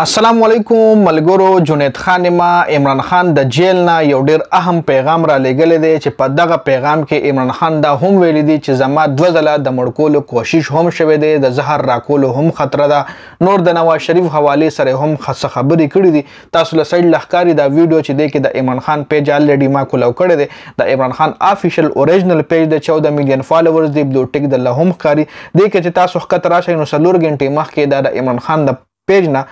السلام علیکم ملګرو جنید خان ما عمران خان د جیل نه یو ډیر اهم پیغام را لګل دی چې په دغه پیغام کې عمران خان دا هم ویل دی چې زما دوه ځله د مړکولو کوشش هم شوه دی د زهر راکولو هم خطر ده نور د نواز شریف حواله سره هم خاص خبرې کړې دي تاسو له سړي لخکاری دا ویډیو چې دی کې د عمران خان پیج الډی ما کولاو کړی دی د عمران خان افیشل اوریجنل پیج د 14 میلیون فالوورز دی بلو ټیک د لهم خاري دی کې چې تاسو خطر راشي نو سلور غنټه مخکې دا د عمران خان د پیجنا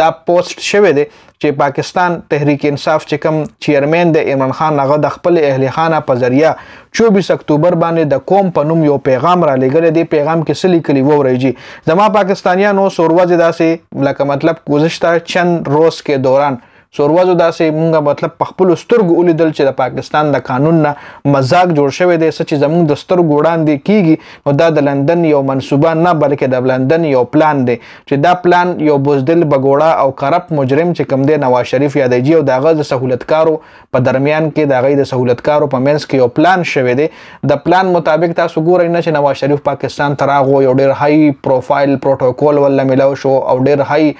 دا پوسټ شوه دی چې پاکستان تحریک انصاف چې کوم چیرمن د عمران خان هغه د خپل اهل خانه په ذریعہ 24 اکتوبر باندې د قوم په نوم یو پیغام را لګل دی پیغام کې سلی کلی و ورېږي زمو پاکستانیانو سوروځ داسې لکه مطلب گذشته چند روز کې دوران سوروازو داسې مونږه مطلب په خپل سترګو ولیدل چې د پاکستان د قانون نه مزاق جوړ شوی دی چې زمونږ د سترګو وړاندې کیږي نو دا د لندن یو منسوبه نه بلکې د لندن یو پلان دی چې دا پلان یو بوزدل بګوړه او کرپ مجرم چې کم دی نواز شریف یادېږي او د هغه د سہولتکارو په درمیان کې د هغه د سہولتکارو په منځ کې یو پلان شوی دی د پلان مطابق تاسو ګورئ نه چې نواز شریف پاکستان ته راغو یو ډېر های پروفایل پروټوکول ولا ملو شو او ډېر های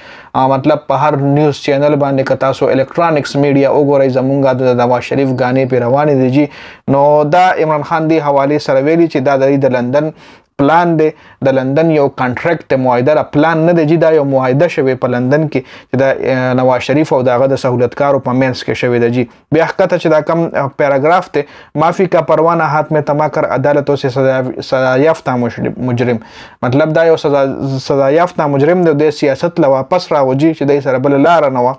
مطلب په هر نیوز چینل باندې کتا تاسو الکترونکس میډیا وګورئ زمونږه د نواز شریف غانې په روانې دي جی نو دا عمران خان دی حواله سره ویلي چې دا د لندن پلان دی د لندن یو کانټریکټ ته معاهده را پلان نه دی چې دا یو معاهده شوی په لندن کې چې د نواز شریف او دغه د سہولتکارو په منځ کې شوی دی جی بیا حقیقت چې دا کم پیراګراف ته معافی کا پروانه حالت میں تما کر عدالتوں سے سزا یافتہ مجرم مطلب دا یو سزا یافتہ مجرم دی د سیاست لا واپس راوځي چې د سره بل لار نه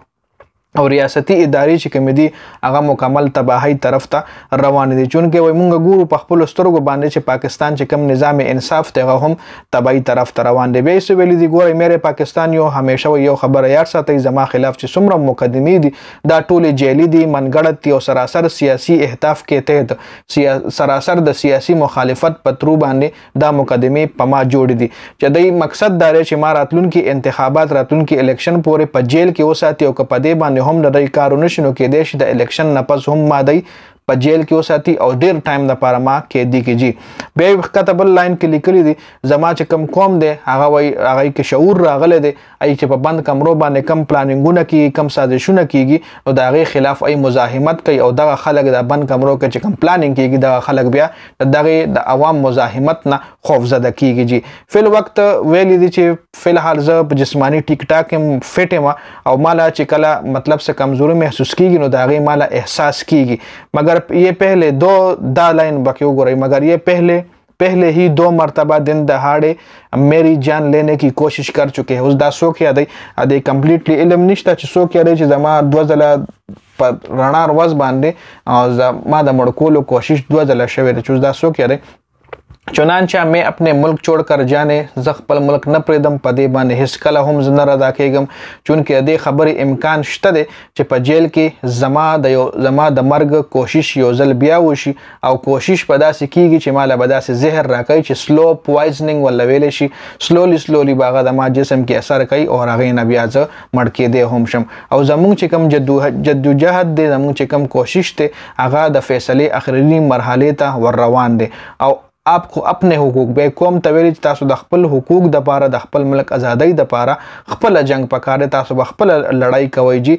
او ریاستی ادارې چې کوم دي هغه مکمل تباہی طرف ته روان دي چونکه وای مونږ ګورو په خپل سترګو باندې چې پاکستان چې کوم نظام انصاف ته هم تباہی طرف ته روان دي بیس ویل دي ګورې مېره پاکستان یو همیشه یو خبره یاد ساتي زما خلاف چې څومره مقدمه دي دا ټول جیلی دي منګړت دي او سراسر سیاسي اهداف کې تحت سراسر د سیاسي مخالفت پترو باندې دا مقدمه پما جوړ دي چې دای مقصد دا چې ما راتلونکي انتخابات راتلونکي الیکشن پورې په جیل کې وساتي او کپدې باندې هم د کارونه شنو کې دي چې د الیکشن نه پس هم مادي په جیل کې وساتي او ډیر ټایم د پاره ما کې دی کېږي بیا وخته بل لاین کې لیکلي دي زما چې کم قوم دی هغه وای هغه کې شعور راغله دی ای چې په بند کمرو باندې کم پلانینګونه کې کم سازشونه کیږي نو دا غي خلاف ای مزاحمت کوي او دغه خلک د بند کمرو کې چې کم پلانینګ کیږي دغه خلک بیا دغه د عوام مزاحمت نه خوف زده کیږي فل وخت ویلې دي چې فل حال زه په جسمانی ټیک ټاک هم فټ یم او مالا چې کله مطلب څه کمزوري محسوس کیږي نو دا غي مالا احساس کیږي مګر मगर ये पहले दो दा लाइन बाकी गोरई मगर ये पहले पहले ही दो मरतबा दिन दहाड़े मेरी जान लेने की कोशिश कर चुके हैं उस दा सोखिया दई अदे कम्प्लीटली इलम निश्ता छ सोखिया दई छ जमा द्वजला पर रणार वज बांधे और जमा द मड़कोलो कोशिश द्वजला शवेर चुस दा सोखिया दई چنانچه مې خپل ملک چھوڑ کر جانې ز خپل ملک نه پریدم په دې باندې هیڅ کله هم زنه را داکېګم چونکې دې خبرې امکان شته دی چې په جیل کې زما د یو زما د مرګ کوشش یو ځل بیا وشي او کوشش په داسې کیږي چې مال به داسې زهر راکړي چې سلو پوایزنینګ ولا ویل شي سلولی سلولی باغه د ما جسم کې اثر کوي او هغه نه بیا ځ مړ کې دی هم شم او زمونږ چې کم جدو جدوجہد دی زمونږ چې کم کوشش ته هغه د فیصله اخري مرحله ته ور روان دی او آپ خو خپل حقوق به کوم تویل تاسو د خپل حقوق د پاره د خپل ملک ازادۍ د پاره خپل جنگ پکاره تاسو به خپل لړۍ کوي جی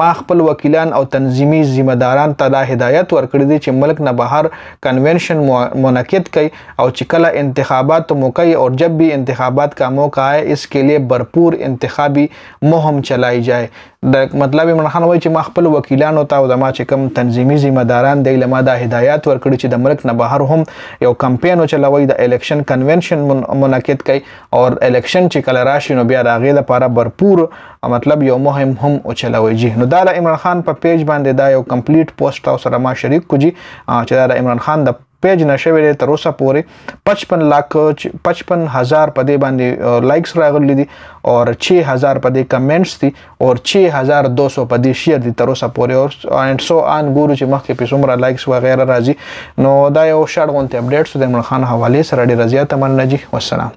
ما خپل وکیلان او تنظیمی ذمہ داران ته دا هدایت ورکړی دی چې ملک نه بهر کنونشن منعقد کړي او چې کله انتخابات مو کوي او جب بھی انتخابات کا موقع آئے اس کے لیے بھرپور انتخابی مہم چلائی جائے د مطلب عمران خان وای چې ما خپل وکیلانو ته او د ما چې کم تنظیمي ذمہ داران دی لمه دا هدایت ورکړي چې د ملک نه بهر هم یو کمپ کمپاینو چلوي د الیکشن کنونشن منعقد کړي او الیکشن چې کله راشي نو بیا د هغه لپاره برپور مطلب یو مهم هم او چلوي جی نو دا عمران خان په پیج باندې دا یو کمپلیټ پوسټ او سره ما شریک کوجی چې دا عمران خان د پیج نشوي دی تر اوسه پورې 55 لک 55000 په دې باندې لایکس راغلي دي او 6000 په دې کمنټس دي او 6200 په دې شیر دي تر اوسه پورې او اینڈ سو ان ګورو چې مخکې په څومره لایکس وغیرہ راځي نو دا یو شړ غونته اپډیټ سو د عمران خان حواله سره ډیر زیات مننه جی والسلام